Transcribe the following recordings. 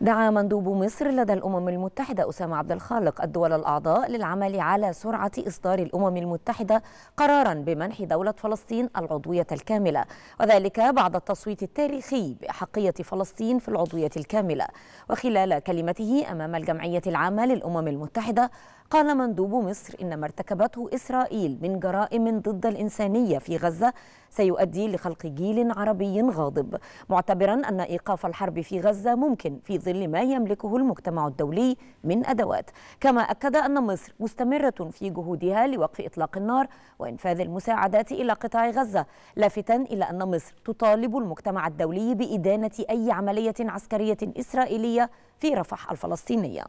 دعا مندوب مصر لدى الأمم المتحدة أسامة عبد الخالق الدول الأعضاء للعمل على سرعة إصدار الأمم المتحدة قرارا بمنح دولة فلسطين العضوية الكاملة وذلك بعد التصويت التاريخي بأحقية فلسطين في العضوية الكاملة وخلال كلمته أمام الجمعية العامة للأمم المتحدة قال مندوب مصر إن ما ارتكبته إسرائيل من جرائم ضد الإنسانية في غزة سيؤدي لخلق جيل عربي غاضب معتبرا أن إيقاف الحرب في غزة ممكن في ظل ما يملكه المجتمع الدولي من أدوات كما أكد أن مصر مستمرة في جهودها لوقف إطلاق النار وإنفاذ المساعدات إلى قطاع غزة لافتا إلى أن مصر تطالب المجتمع الدولي بإدانة أي عملية عسكرية إسرائيلية في رفح الفلسطينية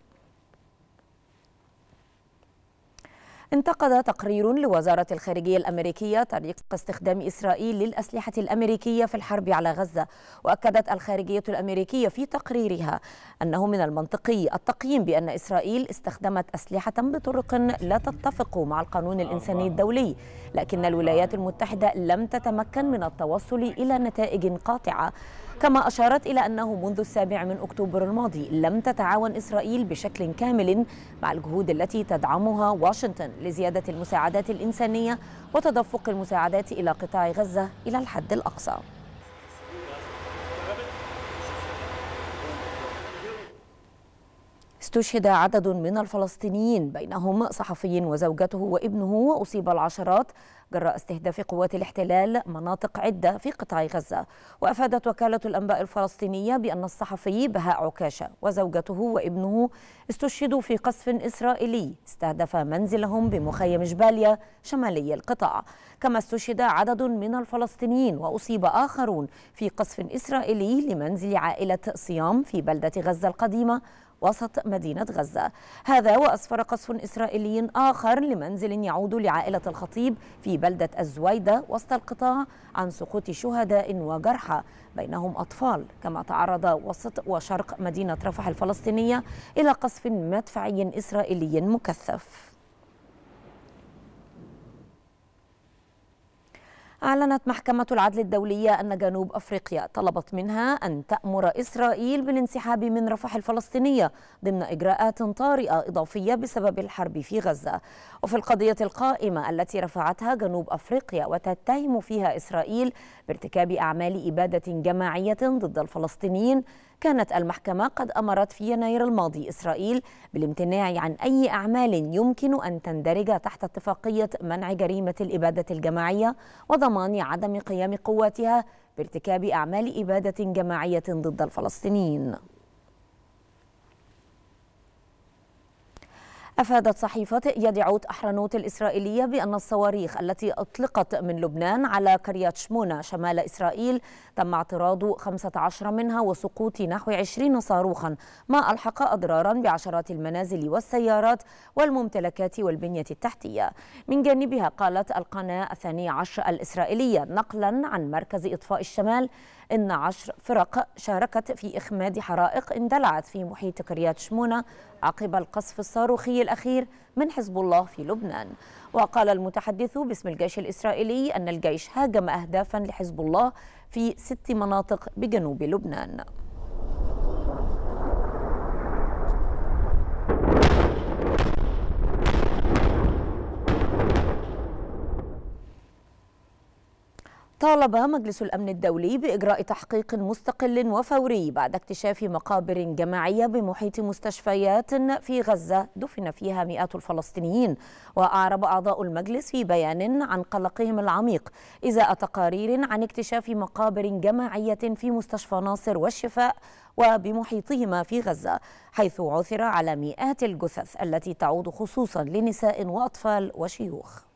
انتقد تقرير لوزارة الخارجية الأمريكية طريق استخدام إسرائيل للأسلحة الأمريكية في الحرب على غزة وأكدت الخارجية الأمريكية في تقريرها أنه من المنطقي التقييم بأن إسرائيل استخدمت أسلحة بطرق لا تتفق مع القانون الإنساني الدولي لكن الولايات المتحدة لم تتمكن من التوصل إلى نتائج قاطعة كما أشارت إلى أنه منذ السابع من أكتوبر الماضي لم تتعاون إسرائيل بشكل كامل مع الجهود التي تدعمها واشنطن لزيادة المساعدات الإنسانية وتدفق المساعدات إلى قطاع غزة إلى الحد الأقصى استشهد عدد من الفلسطينيين بينهم صحفي وزوجته وابنه وأصيب العشرات جراء استهداف قوات الاحتلال مناطق عدة في قطاع غزة وأفادت وكالة الأنباء الفلسطينية بأن الصحفي بهاء عكاشة وزوجته وابنه استشهدوا في قصف إسرائيلي استهدف منزلهم بمخيم جباليا شمالي القطاع كما استشهد عدد من الفلسطينيين وأصيب آخرون في قصف إسرائيلي لمنزل عائلة صيام في بلدة غزة القديمة وسط مدينة غزة هذا وأسفر قصف إسرائيلي آخر لمنزل يعود لعائلة الخطيب في بلدة الزويدة وسط القطاع عن سقوط شهداء وجرحى بينهم أطفال كما تعرض وسط وشرق مدينة رفح الفلسطينية إلى قصف مدفعي إسرائيلي مكثف أعلنت محكمة العدل الدولية أن جنوب أفريقيا طلبت منها أن تأمر إسرائيل بالانسحاب من رفح الفلسطينية ضمن إجراءات طارئة إضافية بسبب الحرب في غزة وفي القضية القائمة التي رفعتها جنوب أفريقيا وتتهم فيها إسرائيل بارتكاب أعمال إبادة جماعية ضد الفلسطينيين كانت المحكمة قد أمرت في يناير الماضي إسرائيل بالامتناع عن أي أعمال يمكن أن تندرج تحت اتفاقية منع جريمة الإبادة الجماعية وضم ضمان عدم قيام قواتها بارتكاب أعمال إبادة جماعية ضد الفلسطينيين أفادت صحيفة يدعوت أحرنوت الإسرائيلية بأن الصواريخ التي أطلقت من لبنان على كريات شمونة شمال إسرائيل تم اعتراض 15 منها وسقوط نحو 20 صاروخا ما ألحق أضرارا بعشرات المنازل والسيارات والممتلكات والبنية التحتية من جانبها قالت القناة الثانية عشر الإسرائيلية نقلا عن مركز إطفاء الشمال إن عشر فرق شاركت في إخماد حرائق اندلعت في محيط كريات شمونة عقب القصف الصاروخي الأخير من حزب الله في لبنان وقال المتحدث باسم الجيش الإسرائيلي أن الجيش هاجم أهدافا لحزب الله في ست مناطق بجنوب لبنان طالب مجلس الأمن الدولي بإجراء تحقيق مستقل وفوري بعد اكتشاف مقابر جماعية بمحيط مستشفيات في غزة دفن فيها مئات الفلسطينيين وأعرب أعضاء المجلس في بيان عن قلقهم العميق إزاء تقارير عن اكتشاف مقابر جماعية في مستشفى ناصر والشفاء وبمحيطهما في غزة حيث عثر على مئات الجثث التي تعود خصوصا لنساء وأطفال وشيوخ